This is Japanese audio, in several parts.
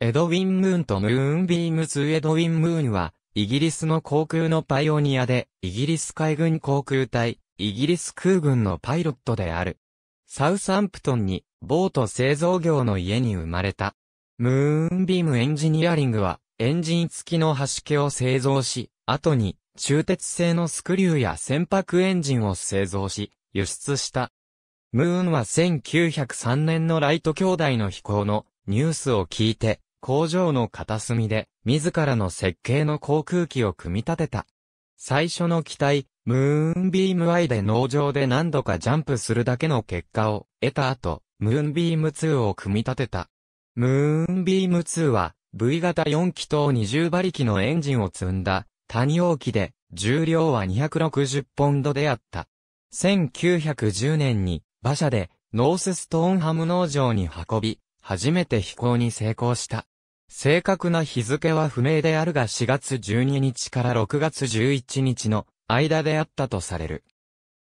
エドウィン・ムーンとムーンビームズ・エドウィン・ムーンは、イギリスの航空のパイオニアで、イギリス海軍航空隊、イギリス空軍のパイロットである。サウサンプトンに、ボート製造業の家に生まれた。ムーンビームエンジニアリングは、エンジン付きの端気を製造し、後に、中鉄製のスクリューや船舶エンジンを製造し、輸出した。ムーンは1903年のライト兄弟の飛行のニュースを聞いて、工場の片隅で、自らの設計の航空機を組み立てた。最初の機体、ムーンビーム I で農場で何度かジャンプするだけの結果を得た後、ムーンビーム2を組み立てた。ムーンビーム2は V 型4気筒20馬力のエンジンを積んだ谷大きで重量は260ポンドであった。1910年に馬車でノースストーンハム農場に運び、初めて飛行に成功した。正確な日付は不明であるが4月12日から6月11日の間であったとされる。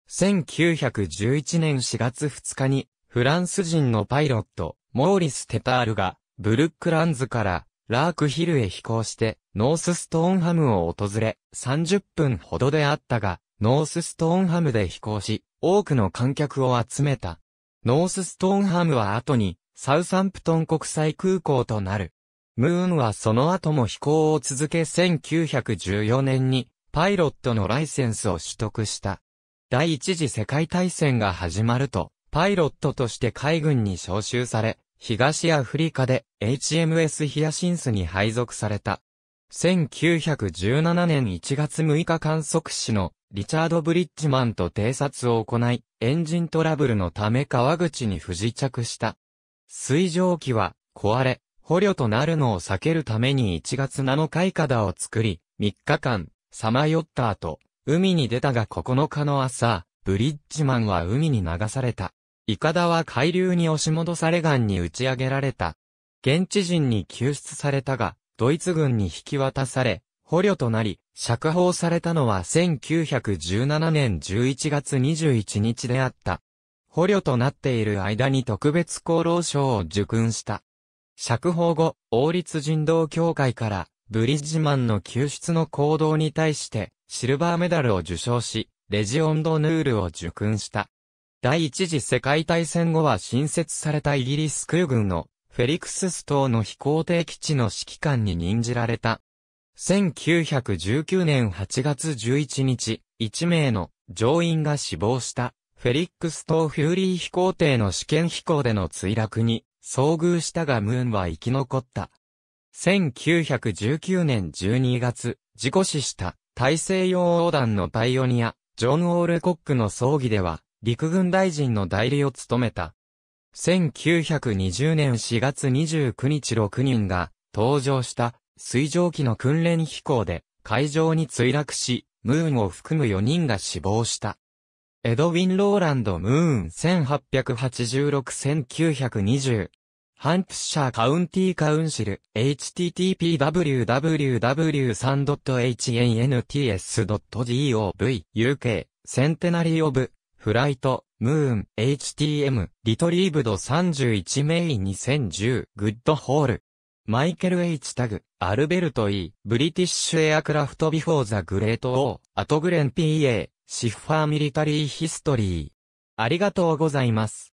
1911年4月2日にフランス人のパイロット、モーリス・テパールがブルックランズからラークヒルへ飛行してノースストーンハムを訪れ30分ほどであったがノースストーンハムで飛行し多くの観客を集めた。ノースストーンハムは後にサウサンプトン国際空港となる。ムーンはその後も飛行を続け1914年にパイロットのライセンスを取得した。第一次世界大戦が始まると、パイロットとして海軍に召集され、東アフリカで HMS ヒアシンスに配属された。1917年1月6日観測士のリチャード・ブリッジマンと偵察を行い、エンジントラブルのため川口に不時着した。水蒸気は壊れ、捕虜となるのを避けるために1月7日いかだを作り、3日間、さまよった後、海に出たが9日の朝、ブリッジマンは海に流された。イカダは海流に押し戻され岸に打ち上げられた。現地人に救出されたが、ドイツ軍に引き渡され、捕虜となり、釈放されたのは1917年11月21日であった。捕虜となっている間に特別功労賞を受勲した。釈放後、王立人道協会からブリッジマンの救出の行動に対してシルバーメダルを受賞し、レジオンドヌールを受勲した。第一次世界大戦後は新設されたイギリス空軍のフェリクスス島の飛行艇基地の指揮官に任じられた。1919年8月11日、1名の乗員が死亡した。フェリックス島フューリー飛行艇の試験飛行での墜落に遭遇したがムーンは生き残った。1919年12月、事故死した大西洋横断のパイオニア、ジョン・オールコックの葬儀では、陸軍大臣の代理を務めた。1920年4月29日6人が登場した水蒸気の訓練飛行で海上に墜落し、ムーンを含む4人が死亡した。エドウィン・ローランド・ムーン1886-1920ハンプシャーカウンティーカウンシル http://www.3.hants.gov.uk センテナリー・オブ・フライト・ムーン HTM リトリーブド31メイ2010グッドホールマイケル・ H・ タグ、アルベルト・ E、ブリティッシュ・エアクラフト・ビフォー・ザ・グレート・オー、アトグレン・ P.A. シッファーミリタリーヒストリー。ありがとうございます。